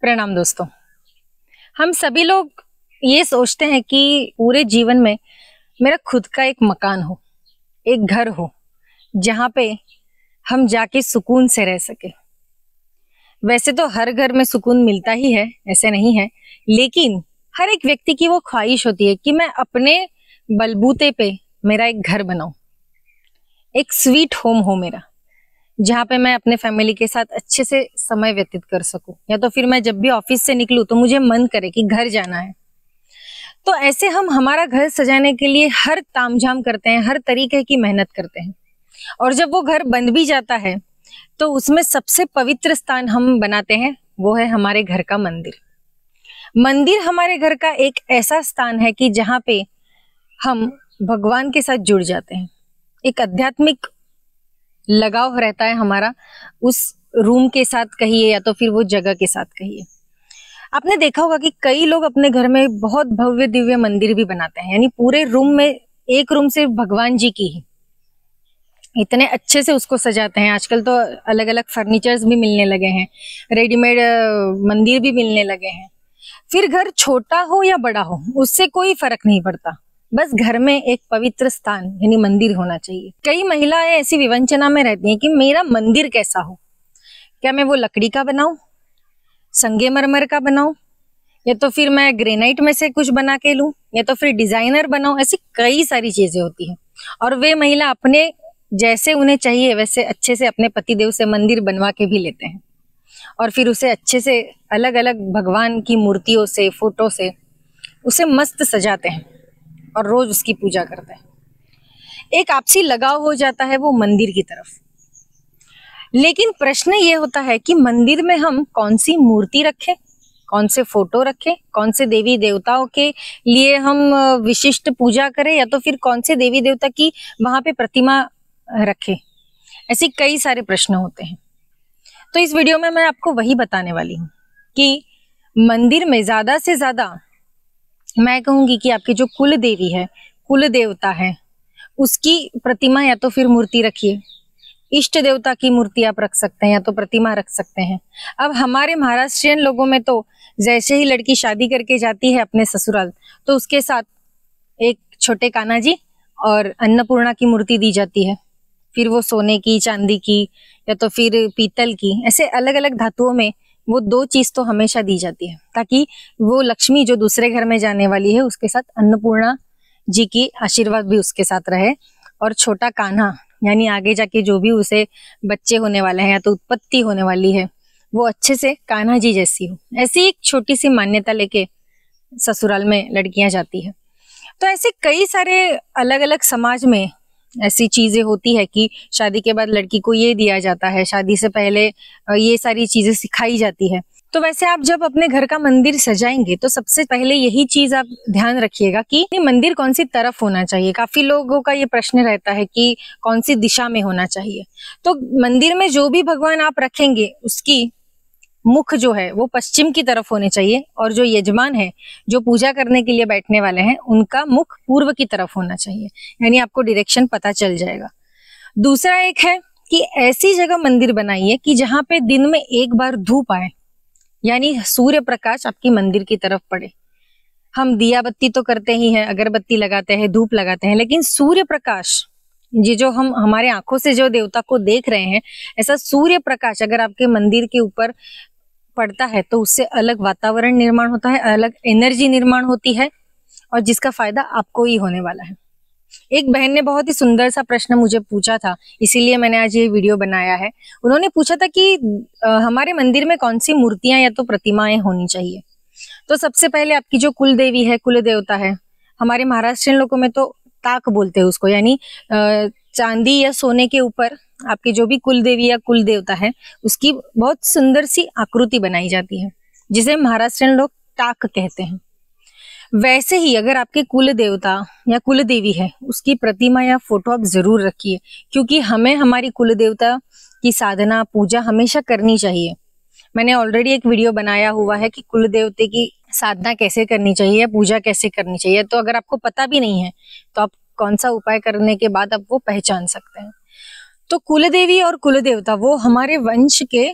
प्रणाम दोस्तों हम सभी लोग ये सोचते हैं कि पूरे जीवन में मेरा खुद का एक मकान हो एक घर हो जहाँ पे हम जाके सुकून से रह सके वैसे तो हर घर में सुकून मिलता ही है ऐसे नहीं है लेकिन हर एक व्यक्ति की वो ख्वाहिश होती है कि मैं अपने बलबूते पे मेरा एक घर बनाऊं एक स्वीट होम हो मेरा जहाँ पे मैं अपने फैमिली के साथ अच्छे से समय व्यतीत कर सकूं या तो फिर मैं जब भी ऑफिस से निकलूं तो मुझे मन करे कि घर जाना है तो ऐसे हम हमारा घर सजाने के लिए हर तामझाम करते हैं हर तरीके की मेहनत करते हैं और जब वो घर बंद भी जाता है तो उसमें सबसे पवित्र स्थान हम बनाते हैं वो है हमारे घर का मंदिर मंदिर हमारे घर का एक ऐसा स्थान है कि जहाँ पे हम भगवान के साथ जुड़ जाते हैं एक आध्यात्मिक लगाव रहता है हमारा उस रूम के साथ कहिए या तो फिर वो जगह के साथ कहिए आपने देखा होगा कि कई लोग अपने घर में बहुत भव्य दिव्य मंदिर भी बनाते हैं यानी पूरे रूम में एक रूम सिर्फ भगवान जी की ही इतने अच्छे से उसको सजाते हैं आजकल तो अलग अलग फर्नीचर्स भी मिलने लगे हैं रेडीमेड मंदिर भी मिलने लगे हैं फिर घर छोटा हो या बड़ा हो उससे कोई फर्क नहीं पड़ता बस घर में एक पवित्र स्थान यानी मंदिर होना चाहिए कई महिलाएं ऐसी विवंचना में रहती हैं कि मेरा मंदिर कैसा हो क्या मैं वो लकड़ी का बनाऊं संगे मरमर का बनाऊं या तो फिर मैं ग्रेनाइट में से कुछ बना के लूं या तो फिर डिजाइनर बनाऊं ऐसी कई सारी चीजें होती हैं और वे महिला अपने जैसे उन्हें चाहिए वैसे अच्छे से अपने पतिदेव से मंदिर बनवा के भी लेते हैं और फिर उसे अच्छे से अलग अलग भगवान की मूर्तियों से फोटो से उसे मस्त सजाते हैं और रोज उसकी पूजा करते हैं एक आपसी लगाव हो जाता है वो मंदिर की तरफ लेकिन प्रश्न ये होता है कि मंदिर में हम कौन सी मूर्ति रखें कौन से फोटो रखें कौन से देवी देवताओं के लिए हम विशिष्ट पूजा करें या तो फिर कौन से देवी देवता की वहां पे प्रतिमा रखें ऐसे कई सारे प्रश्न होते हैं तो इस वीडियो में मैं आपको वही बताने वाली हूँ कि मंदिर में ज़्यादा से ज़्यादा मैं कहूंगी कि आपकी जो कुल देवी है कुल देवता है उसकी प्रतिमा या तो फिर मूर्ति रखिए इष्ट देवता की मूर्ति आप रख सकते हैं या तो प्रतिमा रख सकते हैं अब हमारे महाराष्ट्रियन लोगों में तो जैसे ही लड़की शादी करके जाती है अपने ससुराल तो उसके साथ एक छोटे काना जी और अन्नपूर्णा की मूर्ति दी जाती है फिर वो सोने की चांदी की या तो फिर पीतल की ऐसे अलग अलग धातुओं में वो दो चीज तो हमेशा दी जाती है ताकि वो लक्ष्मी जो दूसरे घर में जाने वाली है उसके साथ अन्नपूर्णा जी की आशीर्वाद भी उसके साथ रहे और छोटा कान्हा यानी आगे जाके जो भी उसे बच्चे होने वाले हैं या तो उत्पत्ति होने वाली है वो अच्छे से कान्हा जी जैसी हो ऐसी एक छोटी सी मान्यता लेके ससुराल में लड़कियां जाती है तो ऐसे कई सारे अलग अलग समाज में ऐसी चीजें होती है कि शादी के बाद लड़की को ये दिया जाता है शादी से पहले ये सारी चीजें सिखाई जाती है तो वैसे आप जब अपने घर का मंदिर सजाएंगे तो सबसे पहले यही चीज आप ध्यान रखिएगा कि मंदिर कौन सी तरफ होना चाहिए काफी लोगों का ये प्रश्न रहता है कि कौन सी दिशा में होना चाहिए तो मंदिर में जो भी भगवान आप रखेंगे उसकी मुख जो है वो पश्चिम की तरफ होने चाहिए और जो यजमान है जो पूजा करने के लिए बैठने वाले हैं उनका मुख पूर्व की तरफ होना चाहिए यानी आपको डिरेक्शन पता चल जाएगा दूसरा एक है कि ऐसी जगह मंदिर बनाइए कि जहां पे दिन में एक बार धूप आए यानी सूर्य प्रकाश आपकी मंदिर की तरफ पड़े हम दिया बत्ती तो करते ही हैं अगरबत्ती लगाते हैं धूप लगाते हैं लेकिन सूर्य प्रकाश ये जो हम हमारे आंखों से जो देवता को देख रहे हैं ऐसा सूर्य प्रकाश अगर आपके मंदिर के ऊपर पड़ता है तो उससे अलग वातावरण निर्माण होता है अलग एनर्जी निर्माण होती है और जिसका फायदा आपको ही होने वाला है एक बहन ने बहुत ही सुंदर सा प्रश्न मुझे पूछा था इसीलिए मैंने आज ये वीडियो बनाया है उन्होंने पूछा था कि आ, हमारे मंदिर में कौन सी मूर्तियां या तो प्रतिमाएं होनी चाहिए तो सबसे पहले आपकी जो कुल देवी है कुल देवता है हमारे महाराष्ट्रीय लोगों में तो ताक बोलते हैं उसको यानी चांदी या सोने के ऊपर आपके जो भी कुल देवी या कुल देवता है उसकी बहुत सुंदर सी आकृति बनाई जाती है जिसे महाराष्ट्रियन लोग ताक कहते हैं वैसे ही अगर आपके कुल देवता या कुल देवी है उसकी प्रतिमा या फोटो आप जरूर रखिए क्योंकि हमें हमारी कुल देवता की साधना पूजा हमेशा करनी चाहिए मैंने ऑलरेडी एक वीडियो बनाया हुआ है कि कुल देवते की साधना कैसे करनी चाहिए पूजा कैसे करनी चाहिए तो अगर आपको पता भी नहीं है तो आप कौन सा उपाय करने के बाद आप वो पहचान सकते हैं तो कुल देवी और कुल देवता वो हमारे वंश के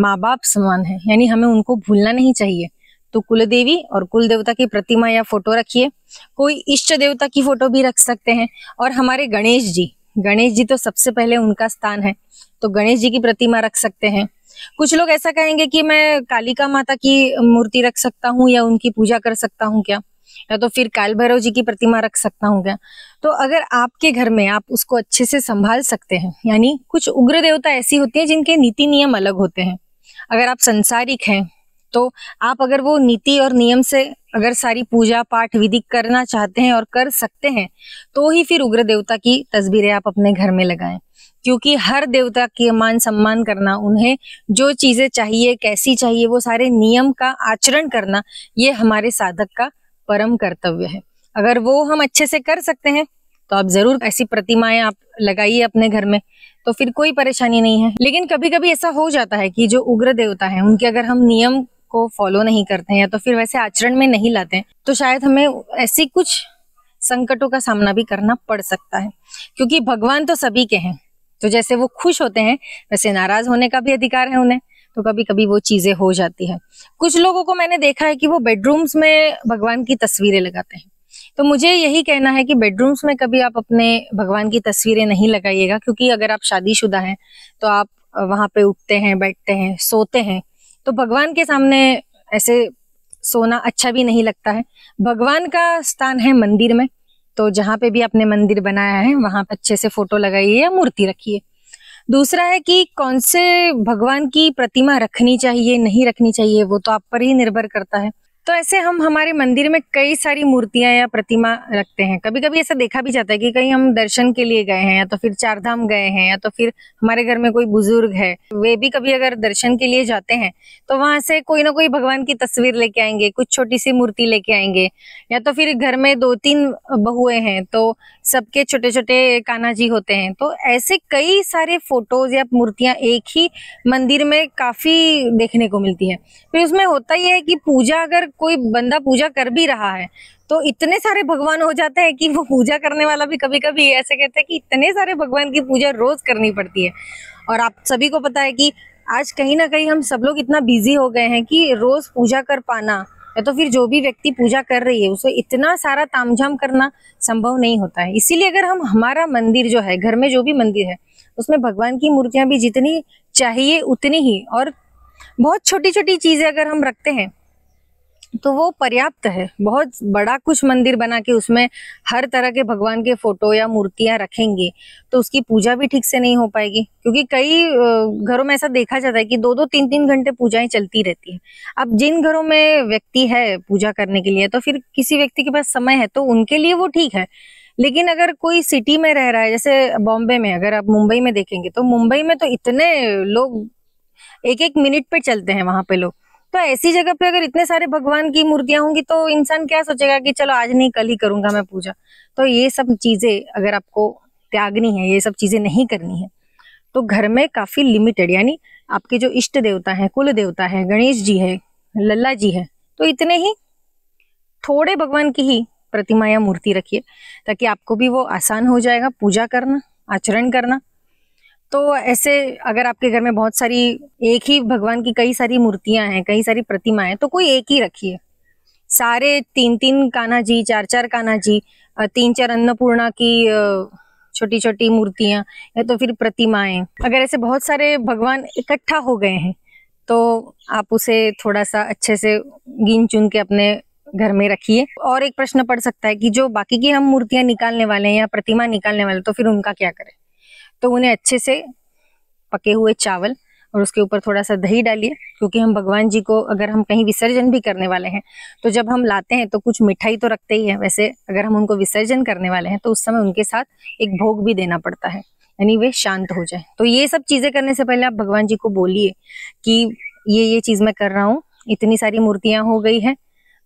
माँ बाप समान है यानी हमें उनको भूलना नहीं चाहिए तो कुल देवी और कुल देवता की प्रतिमा या फोटो रखिए कोई इष्ट देवता की फोटो भी रख सकते हैं और हमारे गणेश जी गणेश जी तो सबसे पहले उनका स्थान है तो गणेश जी की प्रतिमा रख सकते हैं कुछ लोग ऐसा कहेंगे कि मैं कालिका माता की मूर्ति रख सकता हूँ या उनकी पूजा कर सकता हूँ क्या या तो फिर काल भैरव जी की प्रतिमा रख सकता हूँ क्या तो अगर आपके घर में आप उसको अच्छे से संभाल सकते हैं यानी कुछ उग्र देवता ऐसी होती है जिनके नीति नियम अलग होते हैं अगर आप संसारिक हैं तो आप अगर वो नीति और नियम से अगर सारी पूजा पाठ विधि करना चाहते हैं और कर सकते हैं तो ही फिर उग्र देवता की तस्वीरें आप अपने घर में लगाएं क्योंकि हर देवता के मान सम्मान करना उन्हें जो चीजें चाहिए कैसी चाहिए वो सारे नियम का आचरण करना ये हमारे साधक का परम कर्तव्य है अगर वो हम अच्छे से कर सकते हैं तो आप जरूर ऐसी प्रतिमाएं आप लगाइए अपने घर में तो फिर कोई परेशानी नहीं है लेकिन कभी कभी ऐसा हो जाता है कि जो उग्र देवता है उनके अगर हम नियम को फॉलो नहीं करते हैं या तो फिर वैसे आचरण में नहीं लाते हैं तो शायद हमें ऐसी कुछ संकटों का सामना भी करना पड़ सकता है क्योंकि भगवान तो सभी के हैं तो जैसे वो खुश होते हैं वैसे नाराज होने का भी अधिकार है उन्हें तो कभी कभी वो चीजें हो जाती है कुछ लोगों को मैंने देखा है कि वो बेडरूम्स में भगवान की तस्वीरें लगाते हैं तो मुझे यही कहना है कि बेडरूम्स में कभी आप अपने भगवान की तस्वीरें नहीं लगाइएगा क्योंकि अगर आप शादीशुदा हैं तो आप वहां पे उठते हैं बैठते हैं सोते हैं तो भगवान के सामने ऐसे सोना अच्छा भी नहीं लगता है भगवान का स्थान है मंदिर में तो जहाँ पे भी आपने मंदिर बनाया है वहाँ पे अच्छे से फोटो लगाइए या मूर्ति रखिए दूसरा है कि कौन से भगवान की प्रतिमा रखनी चाहिए नहीं रखनी चाहिए वो तो आप पर ही निर्भर करता है तो ऐसे हम हमारे मंदिर में कई सारी मूर्तियां या प्रतिमा रखते हैं कभी कभी ऐसा देखा भी जाता है कि कहीं हम दर्शन के लिए गए हैं या तो फिर चारधाम गए हैं या तो फिर हमारे घर में कोई बुजुर्ग है वे भी कभी अगर दर्शन के लिए जाते हैं तो वहां से कोई ना कोई भगवान की तस्वीर लेके आएंगे कुछ छोटी सी मूर्ति लेके आएंगे या तो फिर घर में दो तीन बहुए हैं तो सबके छोटे छोटे कान्हा जी होते हैं तो ऐसे कई सारे फोटोज या मूर्तियां एक ही मंदिर में काफी देखने को मिलती है फिर उसमें होता ही है कि पूजा अगर कोई बंदा पूजा कर भी रहा है तो इतने सारे भगवान हो जाते हैं कि वो पूजा करने वाला भी कभी कभी ऐसे कहते हैं कि इतने सारे भगवान की पूजा रोज करनी पड़ती है और आप सभी को पता है कि आज कहीं ना कहीं हम सब लोग इतना बिजी हो गए हैं कि रोज पूजा कर पाना या तो फिर जो भी व्यक्ति पूजा कर रही है उसे इतना सारा तामझाम करना संभव नहीं होता है इसीलिए अगर हम हमारा मंदिर जो है घर में जो भी मंदिर है उसमें भगवान की मूर्तियां भी जितनी चाहिए उतनी ही और बहुत छोटी छोटी चीजें अगर हम रखते हैं तो वो पर्याप्त है बहुत बड़ा कुछ मंदिर बना के उसमें हर तरह के भगवान के फोटो या मूर्तियां रखेंगे तो उसकी पूजा भी ठीक से नहीं हो पाएगी क्योंकि कई घरों में ऐसा देखा जाता है कि दो दो तीन तीन घंटे पूजाएं चलती रहती है अब जिन घरों में व्यक्ति है पूजा करने के लिए तो फिर किसी व्यक्ति के पास समय है तो उनके लिए वो ठीक है लेकिन अगर कोई सिटी में रह रहा है जैसे बॉम्बे में अगर आप मुंबई में देखेंगे तो मुंबई में तो इतने लोग एक एक मिनट पे चलते हैं वहां पे लोग तो ऐसी जगह पे अगर इतने सारे भगवान की मूर्तियां होंगी तो इंसान क्या सोचेगा कि चलो आज नहीं कल ही करूंगा मैं पूजा तो ये सब चीजें अगर आपको त्यागनी है ये सब चीजें नहीं करनी है तो घर में काफी लिमिटेड यानी आपके जो इष्ट देवता है कुल देवता है गणेश जी है लल्ला जी है तो इतने ही थोड़े भगवान की ही प्रतिमा या मूर्ति रखिए ताकि आपको भी वो आसान हो जाएगा पूजा करना आचरण करना तो ऐसे अगर आपके घर में बहुत सारी एक ही भगवान की कई सारी मूर्तियां हैं कई सारी प्रतिमाएं तो कोई एक ही रखिए सारे तीन तीन कान्हा जी चार चार कान्हा जी तीन चार अन्नपूर्णा की छोटी छोटी मूर्तियां या तो फिर प्रतिमाएं अगर ऐसे बहुत सारे भगवान इकट्ठा हो गए हैं तो आप उसे थोड़ा सा अच्छे से गिन चुन के अपने घर में रखिए और एक प्रश्न पड़ सकता है कि जो बाकी की हम मूर्तियां निकालने वाले हैं या प्रतिमा निकालने वाले तो फिर उनका क्या करें तो उन्हें अच्छे से पके हुए चावल और उसके ऊपर थोड़ा सा दही डालिए क्योंकि हम भगवान जी को अगर हम कहीं विसर्जन भी करने वाले हैं तो जब हम लाते हैं तो कुछ मिठाई तो रखते ही है वैसे अगर हम उनको विसर्जन करने वाले हैं तो उस समय उनके साथ एक भोग भी देना पड़ता है यानी वे शांत हो जाए तो ये सब चीज़ें करने से पहले आप भगवान जी को बोलिए कि ये ये चीज़ मैं कर रहा हूँ इतनी सारी मूर्तियाँ हो गई हैं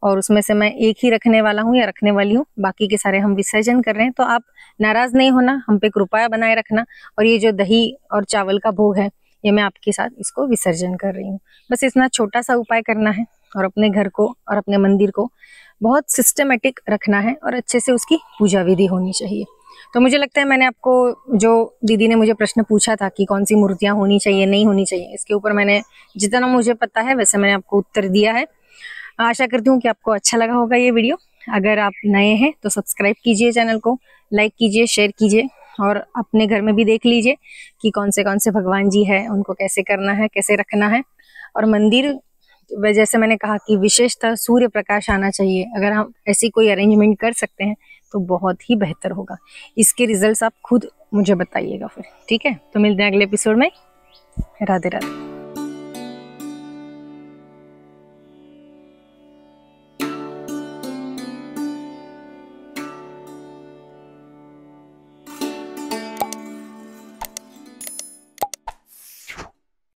और उसमें से मैं एक ही रखने वाला हूँ या रखने वाली हूँ बाकी के सारे हम विसर्जन कर रहे हैं तो आप नाराज नहीं होना हम पे कृपया बनाए रखना और ये जो दही और चावल का भोग है ये मैं आपके साथ इसको विसर्जन कर रही हूँ बस इतना छोटा सा उपाय करना है और अपने घर को और अपने मंदिर को बहुत सिस्टमेटिक रखना है और अच्छे से उसकी पूजा विधि होनी चाहिए तो मुझे लगता है मैंने आपको जो दीदी ने मुझे प्रश्न पूछा था कि कौन सी मूर्तियाँ होनी चाहिए नहीं होनी चाहिए इसके ऊपर मैंने जितना मुझे पता है वैसे मैंने आपको उत्तर दिया है आशा करती हूँ कि आपको अच्छा लगा होगा ये वीडियो अगर आप नए हैं तो सब्सक्राइब कीजिए चैनल को लाइक कीजिए शेयर कीजिए और अपने घर में भी देख लीजिए कि कौन से कौन से भगवान जी हैं उनको कैसे करना है कैसे रखना है और मंदिर जैसे मैंने कहा कि विशेषतः सूर्य प्रकाश आना चाहिए अगर हम ऐसी कोई अरेंजमेंट कर सकते हैं तो बहुत ही बेहतर होगा इसके रिजल्ट्स आप खुद मुझे बताइएगा फिर ठीक है तो मिलते हैं अगले एपिसोड में राधे राधे